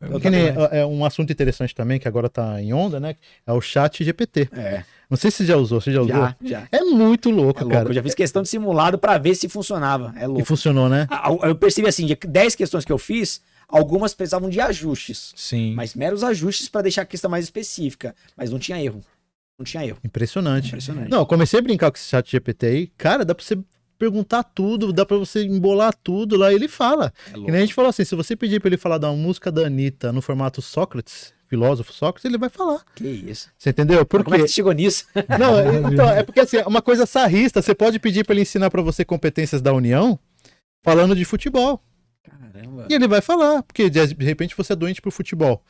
É, é, é, um assunto interessante também, que agora tá em onda, né? É o chat GPT. É. Não sei se você já usou, você já usou? Já, já. É muito louco, é louco. cara. Eu já fiz questão de simulado para ver se funcionava. É louco. E funcionou, né? Ah, eu percebi assim, de 10 questões que eu fiz, algumas precisavam de ajustes. Sim. Mas meros ajustes para deixar a questão mais específica. Mas não tinha erro. Não tinha erro. Impressionante. Impressionante. Não, comecei a brincar com esse chat GPT aí. Cara, dá pra você perguntar tudo, dá para você embolar tudo lá. ele fala. É louco. e a gente falou assim: se você pedir para ele falar da música da Anitta no formato Sócrates, filósofo Sócrates, ele vai falar. Que isso. Você entendeu? Por Como é que chegou nisso? Não, então, é porque assim, é uma coisa sarrista, você pode pedir para ele ensinar para você competências da União falando de futebol. Caramba. E ele vai falar, porque de repente você é doente pro futebol.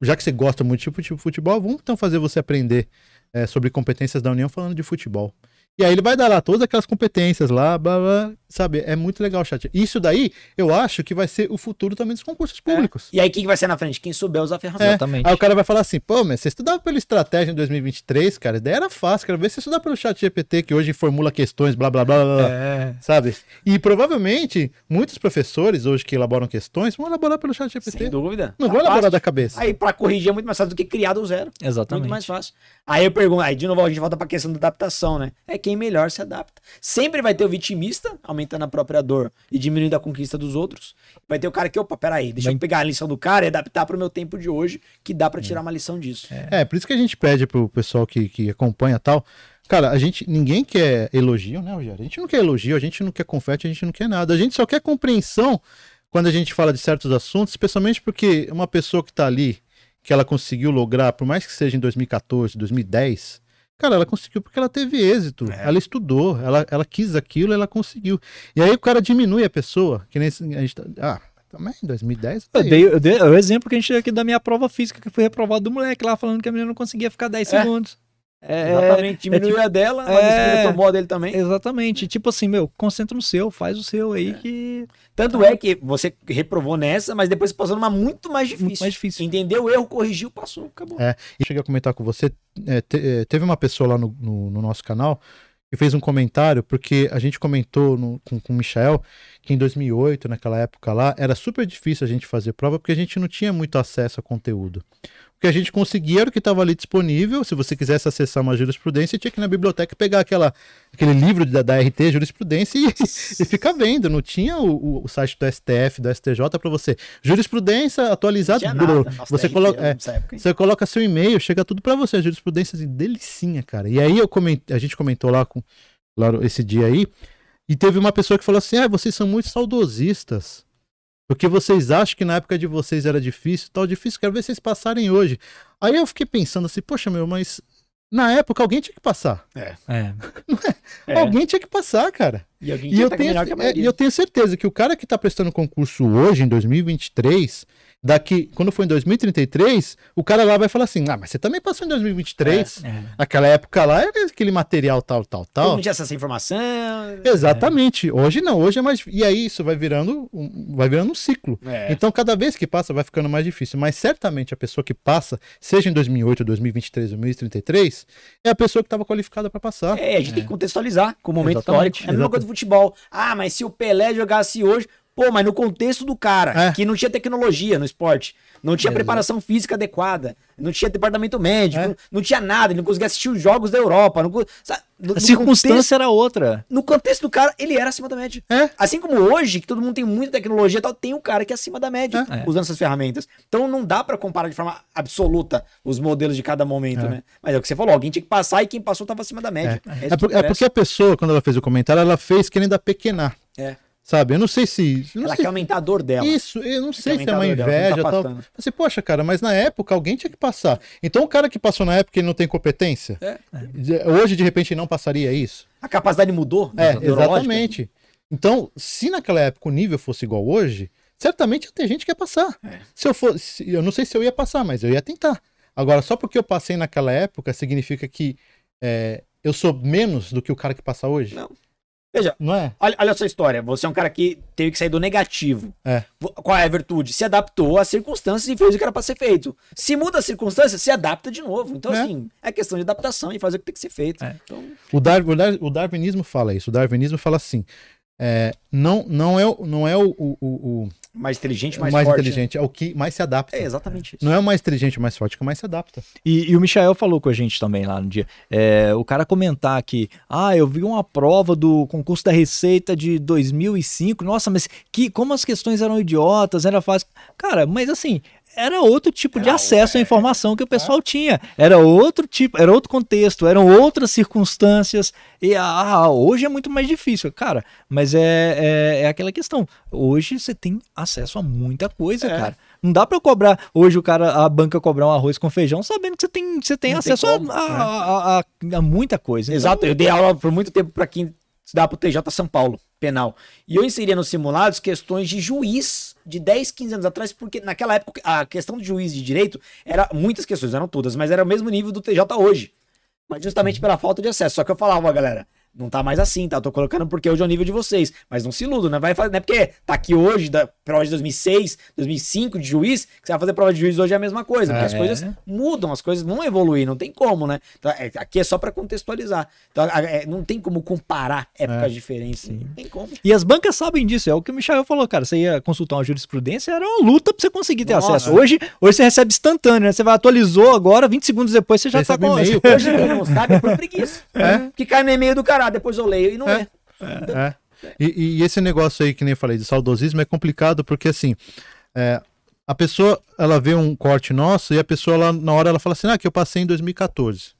Já que você gosta muito de futebol, vamos então fazer você aprender é, sobre competências da União falando de futebol. E aí ele vai dar lá todas aquelas competências lá, blá, blá, Sabe, é muito legal o chat. Isso daí, eu acho que vai ser o futuro também dos concursos é. públicos. É. E aí, quem vai ser na frente? Quem souber usar a ferramenta. É. Exatamente. Aí o cara vai falar assim, pô, mas você estudava pela estratégia em 2023, cara, ideia era fácil, quero ver se você estudar pelo chat GPT, que hoje formula questões, blá, blá, blá, blá, é. sabe? E provavelmente, muitos professores hoje que elaboram questões vão elaborar pelo chat GPT. Sem dúvida. Não tá vão elaborar fácil. da cabeça. Aí, para corrigir é muito mais fácil do que criar do zero. Exatamente. Muito mais fácil. Aí eu pergunto, aí de novo a gente volta pra questão da adaptação, né? É quem melhor se adapta. Sempre vai ter o vitimista, aumentando a própria dor e diminuindo a conquista dos outros. Vai ter o cara que, opa, peraí, deixa Bem... eu pegar a lição do cara e adaptar para o meu tempo de hoje, que dá para é. tirar uma lição disso. É. é, por isso que a gente pede pro pessoal que, que acompanha tal. Cara, a gente, ninguém quer elogio, né, Rogério? A gente não quer elogio, a gente não quer confete, a gente não quer nada. A gente só quer compreensão quando a gente fala de certos assuntos, especialmente porque uma pessoa que está ali, que ela conseguiu lograr, por mais que seja em 2014, 2010, Cara, ela conseguiu porque ela teve êxito, é. ela estudou, ela, ela quis aquilo, ela conseguiu. E aí o cara diminui a pessoa, que nem a gente tá, ah, também, 2010. Eu tá dei, eu dei é o exemplo que a gente aqui da minha prova física, que foi reprovado do moleque lá, falando que a menina não conseguia ficar 10 é. segundos. É, é, exatamente, é diminuiu é, tipo, a dela, mas é, tomou a dele também. Exatamente. Tipo assim, meu, concentra no seu, faz o seu aí é. que. Tanto tá. é que você reprovou nessa, mas depois passou numa muito mais difícil. Muito mais difícil. Entendeu o erro, corrigiu, passou, acabou. É, e cheguei a comentar com você, é, te, teve uma pessoa lá no, no, no, nosso canal que fez um comentário, porque a gente comentou no, com, com o Michael que em 2008, naquela época lá, era super difícil a gente fazer prova porque a gente não tinha muito acesso a conteúdo que a gente conseguia era o que estava ali disponível. Se você quisesse acessar uma jurisprudência, tinha que ir na biblioteca pegar aquela, aquele livro da, da RT, jurisprudência, e, e ficar vendo. Não tinha o, o site do STF, do STJ para você. Jurisprudência atualizada. Você, colo é, você coloca seu e-mail, chega tudo para você. A jurisprudência é assim, delicinha, cara. E aí eu coment, a gente comentou lá com claro, esse dia aí. E teve uma pessoa que falou assim: ah, vocês são muito saudosistas. O que vocês acham que na época de vocês era difícil, tal difícil, quero ver vocês passarem hoje. Aí eu fiquei pensando assim, poxa meu, mas na época alguém tinha que passar. É. é. É? é? Alguém tinha que passar, cara. E, e eu, tenho, é, eu tenho certeza que o cara que está prestando concurso hoje, em 2023, daqui, quando for em 2033, o cara lá vai falar assim: ah, mas você também passou em 2023. É, é. Aquela época lá era aquele material tal, tal, tal. não tinha essa informação. É. Exatamente. É. Hoje não, hoje é mais. E aí isso vai virando um, vai virando um ciclo. É. Então, cada vez que passa, vai ficando mais difícil. Mas certamente a pessoa que passa, seja em 2008, 2023, 2033, é a pessoa que estava qualificada para passar. É, a gente tem que é. contextualizar com o momento Exatamente. histórico. É a mesma coisa futebol. Ah, mas se o Pelé jogasse hoje, Pô, mas no contexto do cara, é. que não tinha tecnologia no esporte, não tinha preparação física adequada, não tinha departamento médico, é. não, tinha nada, ele não conseguia assistir os jogos da Europa. Não, sabe, no, a circunstância contexto, era outra. No contexto do cara, ele era acima da média. É. Assim como hoje, que todo mundo tem muita tecnologia tal, tem um cara que é acima da média é. usando essas ferramentas. Então não dá para comparar de forma absoluta os modelos de cada momento, é. né? Mas é o que você falou, alguém tinha que passar e quem passou estava acima da média. É, é por, porque a pessoa, quando ela fez o comentário, ela fez querendo apequenar. É. Sabe? Eu não sei se. não ela sei... quer aumentar a dor dela. Isso, eu não sei se é uma inveja. Tá tal. Mas, assim, poxa, cara, mas na época alguém tinha que passar. Então o cara que passou na época ele não tem competência. É. Hoje, de repente, não passaria isso. A capacidade mudou? É, exatamente. Então, se naquela época o nível fosse igual hoje, certamente ia ter gente que ia passar. É. Se eu fosse. Eu não sei se eu ia passar, mas eu ia tentar. Agora, só porque eu passei naquela época significa que é, eu sou menos do que o cara que passa hoje? Não. Veja, não é? olha, olha essa história. Você é um cara que teve que sair do negativo. É. Qual é a virtude? Se adaptou às circunstâncias e fez o que era para ser feito. Se muda as circunstâncias, se adapta de novo. Então, é. assim, é questão de adaptação e fazer o que tem que ser feito. É. Então... o, Dar o darwinismo fala isso. O darwinismo fala assim: é, não, não é, não é o, o, o mais inteligente, mais, mais forte. Né? inteligente, é o que mais se adapta. É exatamente isso. Não é o mais inteligente, mais forte, é que mais se adapta. E, e o Michael falou com a gente também lá no dia. É, o cara comentar que, ah, eu vi uma prova do concurso da Receita de 2005. Nossa, mas que como as questões eram idiotas, era fácil. Cara, mas assim, era outro tipo era de acesso à é. informação que o pessoal é. tinha. Era outro tipo, era outro contexto, eram outras circunstâncias. E ah, hoje é muito mais difícil, cara. Mas é, é, é aquela questão. Hoje você tem acesso a muita coisa, é. cara. Não dá para cobrar hoje o cara, a banca cobrar um arroz com feijão, sabendo que você tem, você tem acesso tem como, a, né? a, a, a, muita coisa. Exato, então, eu dei aula por muito tempo para quem dá pro TJ São Paulo, penal. E eu inseria nos simulados questões de juiz de 10, 15 anos atrás, porque naquela época a questão do juiz de direito era muitas questões, eram todas, mas era o mesmo nível do TJ hoje. Mas justamente pela falta de acesso. Só que eu falava, galera, não tá mais assim, tá? Eu tô colocando porque hoje é o nível de vocês. Mas não se iludo, né? Vai fazer, não é porque tá aqui hoje, da prova de 2006, 2005 de juiz, que você vai fazer prova de juiz hoje é a mesma coisa. Porque é. as coisas mudam, as coisas vão evoluir, não tem como, né? Então, é, aqui é só para contextualizar. Então, é, não tem como comparar é. épocas diferentes. Sim. Não tem como. E as bancas sabem disso, é o que o Michel falou, cara. Você ia consultar uma jurisprudência, era uma luta pra você conseguir ter Nossa. acesso. Hoje, hoje você recebe instantâneo, né? Você vai, atualizou agora, 20 segundos depois você já recebe tá com... Hoje não sabe é por preguiça. É. Que cai no e-mail do cara parar, depois eu leio e não é. Então, é. E, e, esse negócio aí que nem eu falei de saudosismo é complicado porque assim é, a pessoa ela vê um corte nosso e a pessoa ela, na hora ela fala assim ah que eu passei em 2014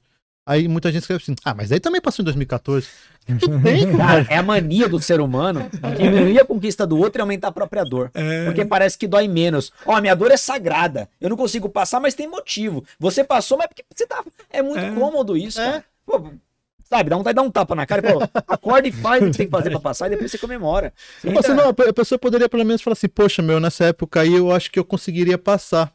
aí muita gente escreve assim ah mas aí também passou em 2014 cara é a mania do ser humano diminuir a conquista do outro e aumentar a própria dor é... porque parece que dói menos ó oh, minha dor é sagrada eu não consigo passar mas tem motivo você passou mas porque você tá é muito é... cômodo isso é... Pô, Sabe, dá vontade de dar um tapa na cara e fala, acorda e faz o que tem que fazer pra passar e depois você comemora. Você não, entra... não, a pessoa poderia pelo menos falar assim, poxa, meu, nessa época aí eu acho que eu conseguiria passar.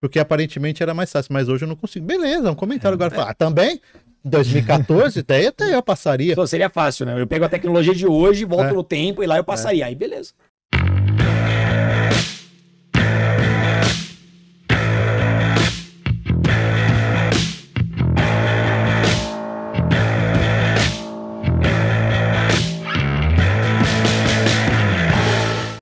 Porque aparentemente era mais fácil, mas hoje eu não consigo. Beleza, um comentário agora. Fala, ah, também? 2014, daí até eu passaria. Então, seria fácil, né? Eu pego a tecnologia de hoje, volto é. no tempo e lá eu passaria. É. Aí beleza.